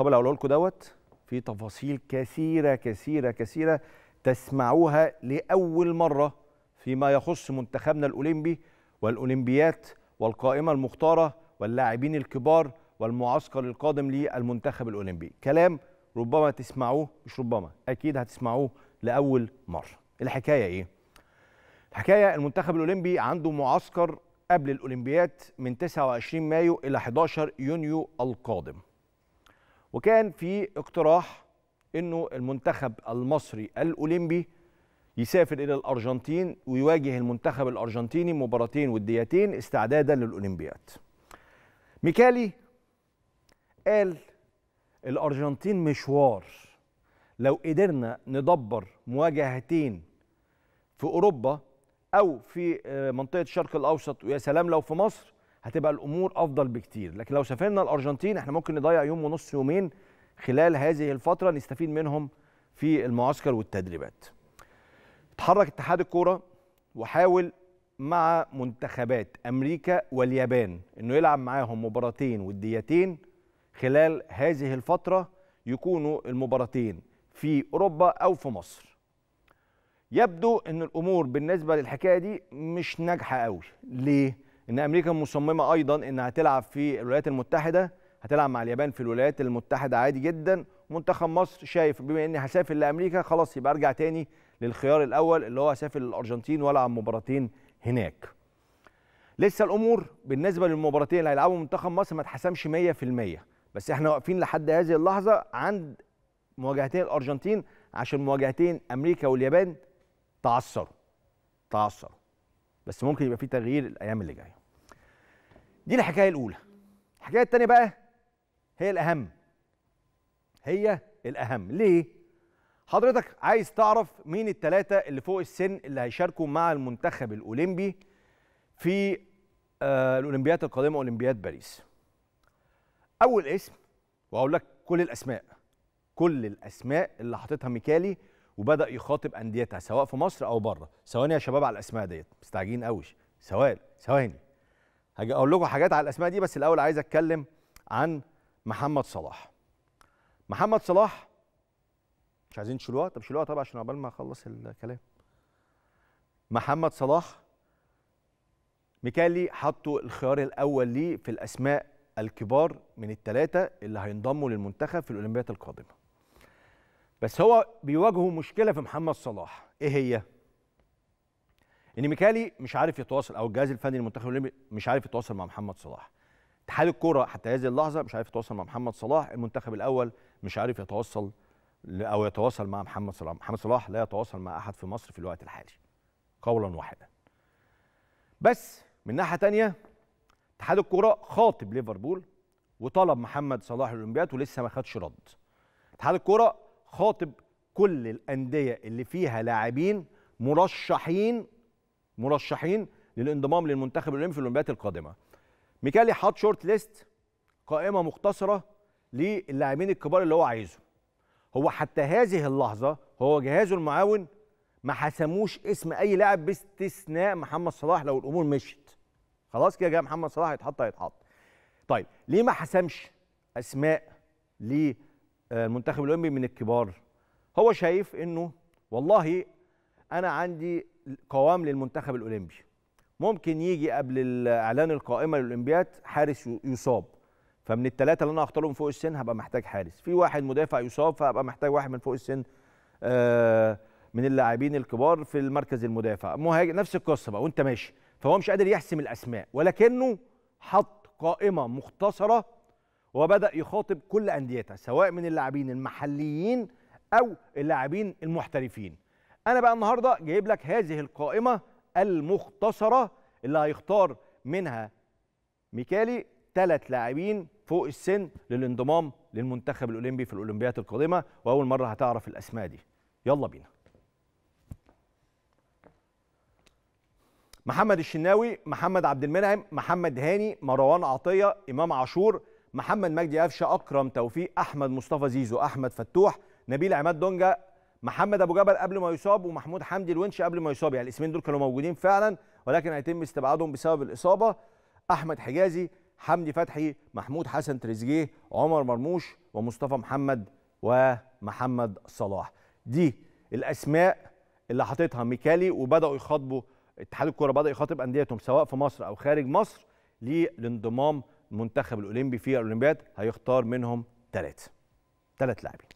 الخبر اللي هقوله لكم دوت في تفاصيل كثيره كثيره كثيره تسمعوها لاول مره فيما يخص منتخبنا الاولمبي والاولمبيات والقائمه المختاره واللاعبين الكبار والمعسكر القادم للمنتخب الاولمبي كلام ربما تسمعوه مش ربما اكيد هتسمعوه لاول مره الحكايه ايه الحكايه المنتخب الاولمبي عنده معسكر قبل الاولمبياد من 29 مايو الى 11 يونيو القادم وكان في اقتراح انه المنتخب المصري الاولمبي يسافر الى الارجنتين ويواجه المنتخب الارجنتيني مباراتين وديتين استعدادا للاولمبياد ميكالي قال الارجنتين مشوار لو قدرنا ندبر مواجهتين في اوروبا او في آه، منطقه الشرق الاوسط ويا سلام لو في مصر هتبقى الامور افضل بكتير لكن لو سافرنا الارجنتين احنا ممكن نضيع يوم ونص يومين خلال هذه الفتره نستفيد منهم في المعسكر والتدريبات اتحرك اتحاد الكوره وحاول مع منتخبات امريكا واليابان انه يلعب معاهم مباراتين وديتين خلال هذه الفتره يكونوا المباراتين في اوروبا او في مصر يبدو ان الامور بالنسبه للحكايه دي مش ناجحه قوي ليه ان امريكا مصممه ايضا انها تلعب في الولايات المتحده هتلعب مع اليابان في الولايات المتحده عادي جدا منتخب مصر شايف بما اني هسافر لامريكا خلاص يبقى ارجع تاني للخيار الاول اللي هو هسافر للارجنتين والعب مباراتين هناك لسه الامور بالنسبه للمباراتين اللي هيلعبوا منتخب مصر ما اتحسمش 100% بس احنا واقفين لحد هذه اللحظه عند مواجهتين الارجنتين عشان مواجهتين امريكا واليابان تعثروا تعثروا بس ممكن يبقى في تغيير الايام اللي جايه دي الحكايه الاولى الحكايه الثانيه بقى هي الاهم هي الاهم ليه حضرتك عايز تعرف مين الثلاثه اللي فوق السن اللي هيشاركوا مع المنتخب الاولمبي في آه الاولمبيات القادمه اولمبيات باريس اول اسم واقول لك كل الاسماء كل الاسماء اللي حاططها ميكالي وبدا يخاطب انديتها سواء في مصر او بره ثواني يا شباب على الاسماء ديت مستعجلين قوي ثواني ثواني هاجي اقول لكم حاجات على الاسماء دي بس الاول عايز اتكلم عن محمد صلاح محمد صلاح مش عايزين تشيلوها طب شيلوها طبعا عشان عقبال ما اخلص الكلام محمد صلاح ميكالي حطوا الخيار الاول ليه في الاسماء الكبار من الثلاثه اللي هينضموا للمنتخب في الاولمبياد القادمه بس هو بيواجهوا مشكله في محمد صلاح ايه هي ان ميكالي مش عارف يتواصل او الجهاز الفني للمنتخب الاولمبي مش عارف يتواصل مع محمد صلاح اتحاد الكوره حتى هذه اللحظه مش عارف يتواصل مع محمد صلاح المنتخب الاول مش عارف يتواصل او يتواصل مع محمد صلاح محمد صلاح لا يتواصل مع احد في مصر في الوقت الحالي قولا واحدا بس من ناحيه تانية اتحاد الكوره خاطب ليفربول وطلب محمد صلاح الاولمبيات ولسه ما خدش رد اتحاد الكوره خاطب كل الانديه اللي فيها لاعبين مرشحين مرشحين للانضمام للمنتخب الاولمبي في الاولمبيات القادمه ميكالي حط شورت ليست قائمه مختصره للاعبين الكبار اللي هو عايزه هو حتى هذه اللحظه هو جهازه المعاون ما حسموش اسم اي لاعب باستثناء محمد صلاح لو الامور مشيت خلاص كده جاء محمد صلاح هيتحط هيتحط طيب ليه ما حسمش اسماء للمنتخب الاولمبي من الكبار هو شايف انه والله انا عندي قوام للمنتخب الاولمبي ممكن يجي قبل اعلان القائمه للاولمبياد حارس يصاب فمن الثلاثه اللي انا هختارهم فوق السن هبقى محتاج حارس في واحد مدافع يصاب فهبقى محتاج واحد من فوق السن آه، من اللاعبين الكبار في المركز المدافع مهاجم نفس القصه بقى وانت ماشي فهو مش قادر يحسم الاسماء ولكنه حط قائمه مختصره وبدا يخاطب كل انديتها سواء من اللاعبين المحليين او اللاعبين المحترفين انا بقى النهارده جايب لك هذه القائمه المختصره اللي هيختار منها ميكالي ثلاث لاعبين فوق السن للانضمام للمنتخب الاولمبي في الاولمبيات القادمه واول مره هتعرف الاسماء دي يلا بينا محمد الشناوي محمد عبد المنعم محمد هاني مروان عطيه امام عاشور محمد مجدي قفشه اكرم توفيق احمد مصطفى زيزو احمد فتوح نبيل عماد دونجا محمد ابو جبل قبل ما يصاب ومحمود حمدي الونش قبل ما يصاب يعني الاسمين دول كانوا موجودين فعلا ولكن هيتم استبعادهم بسبب الاصابه احمد حجازي حمدي فتحي محمود حسن تريزيجيه عمر مرموش ومصطفى محمد ومحمد صلاح دي الاسماء اللي حاططها ميكالي وبداوا يخاطبوا اتحاد الكوره بدا يخاطب انديتهم سواء في مصر او خارج مصر للانضمام المنتخب الاولمبي في الاولمبياد هيختار منهم ثلاثه ثلاث لاعبين